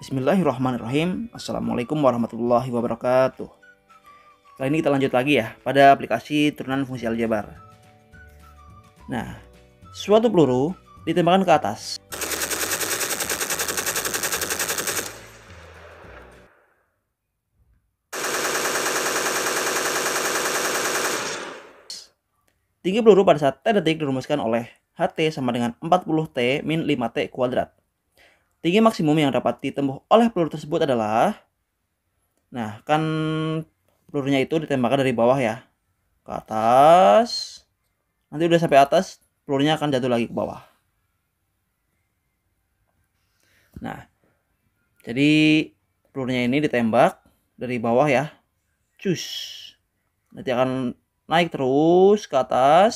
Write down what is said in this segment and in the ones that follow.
Bismillahirrahmanirrahim. Assalamualaikum warahmatullahi wabarakatuh. Kali ini kita lanjut lagi ya pada aplikasi turunan fungsi aljabar. Nah, suatu peluru ditembakkan ke atas. Tinggi peluru pada saat T detik dirumuskan oleh HT sama dengan 40T min 5T kuadrat Tinggi maksimum yang dapat ditempuh oleh peluru tersebut adalah Nah, kan pelurunya itu ditembakkan dari bawah ya. Ke atas. Nanti udah sampai atas, pelurunya akan jatuh lagi ke bawah. Nah, jadi pelurunya ini ditembak dari bawah ya. Cus. Nanti akan naik terus ke atas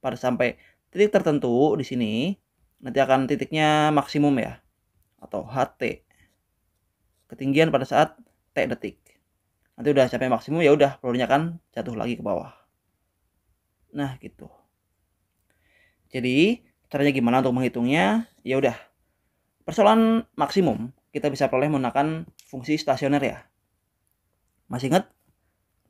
pada sampai titik tertentu di sini nanti akan titiknya maksimum ya atau HT ketinggian pada saat T detik nanti udah sampai maksimum ya udah pelurunya kan jatuh lagi ke bawah nah gitu jadi caranya gimana untuk menghitungnya ya udah persoalan maksimum kita bisa peroleh menggunakan fungsi stasioner ya masih ingat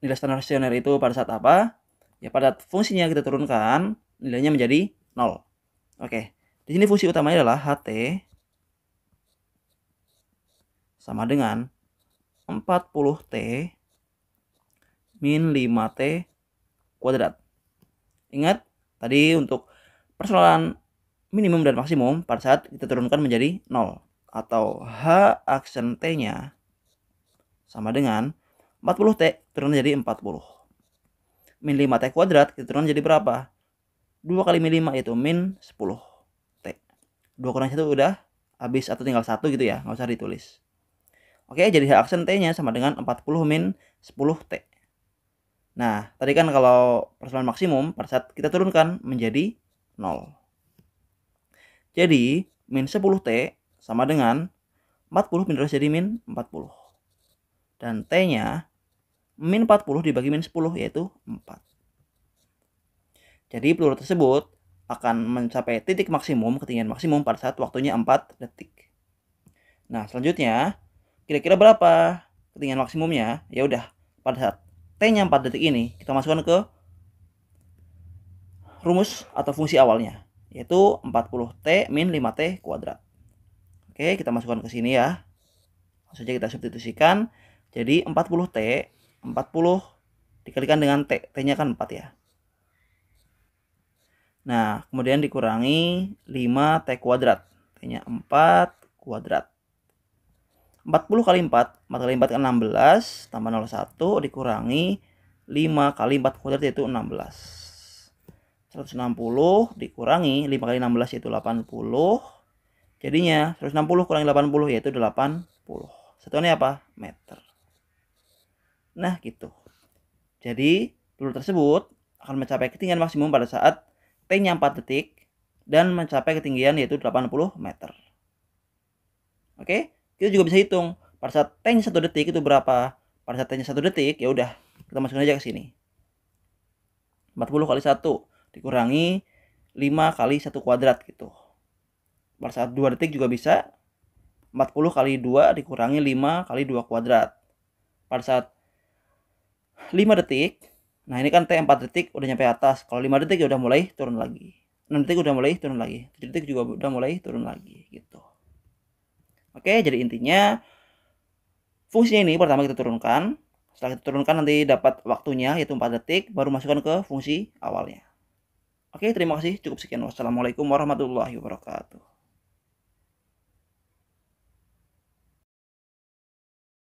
nilai stasioner itu pada saat apa ya pada fungsinya kita turunkan nilainya menjadi 0 oke okay. Di sini fungsi utamanya adalah HT sama dengan 40T min 5T kuadrat. Ingat, tadi untuk persoalan minimum dan maksimum pada saat kita turunkan menjadi 0 atau H aksen T-nya sama dengan 40T turun jadi 40. Min 5T kuadrat kita turun jadi berapa? 2 kali min 5 yaitu min 10. 2 kurang 1 udah habis atau tinggal satu gitu ya nggak usah ditulis oke jadi hak aksen T nya sama dengan 40 min 10 T nah tadi kan kalau persamaan maksimum pada saat kita turunkan menjadi 0 jadi min 10 T sama dengan 40 min jadi min 40 dan T nya min 40 dibagi min 10 yaitu 4 jadi peluru tersebut akan mencapai titik maksimum, ketinggian maksimum pada saat waktunya 4 detik. Nah, selanjutnya, kira-kira berapa ketinggian maksimumnya? Ya udah, pada saat T-nya 4 detik ini, kita masukkan ke rumus atau fungsi awalnya, yaitu 40T min 5T kuadrat. Oke, kita masukkan ke sini ya. Langsung saja kita substitusikan. Jadi 40T, 40 dikalikan dengan T, T-nya kan 4 ya. Nah, kemudian dikurangi 5 T kuadrat. T-nya 4 kuadrat. 40 kali 4, 4 kali 4 kan 16, tambah 1, dikurangi 5 kali 4 kuadrat yaitu 16. 160 dikurangi 5 kali 16 yaitu 80. Jadinya 160 kurangi 80 yaitu 80. Satuannya apa? Meter. Nah gitu. Jadi peluru tersebut akan mencapai ketinggian maksimum pada saat T-nya 4 detik dan mencapai ketinggian yaitu 80 meter. Oke, kita juga bisa hitung pada saat T-nya 1 detik itu berapa. Pada saat T-nya 1 detik ya udah kita masukin aja ke sini. 40 kali 1 dikurangi 5 kali 1 kuadrat gitu. Pada saat 2 detik juga bisa 40 kali 2 dikurangi 5 kali 2 kuadrat. Pada saat 5 detik Nah ini kan T 4 detik udah nyampe atas. Kalau 5 detik ya udah mulai turun lagi. 6 detik udah mulai turun lagi. 7 detik juga udah mulai turun lagi gitu. Oke jadi intinya fungsinya ini pertama kita turunkan. Setelah kita turunkan nanti dapat waktunya yaitu 4 detik. Baru masukkan ke fungsi awalnya. Oke terima kasih cukup sekian. Wassalamualaikum warahmatullahi wabarakatuh.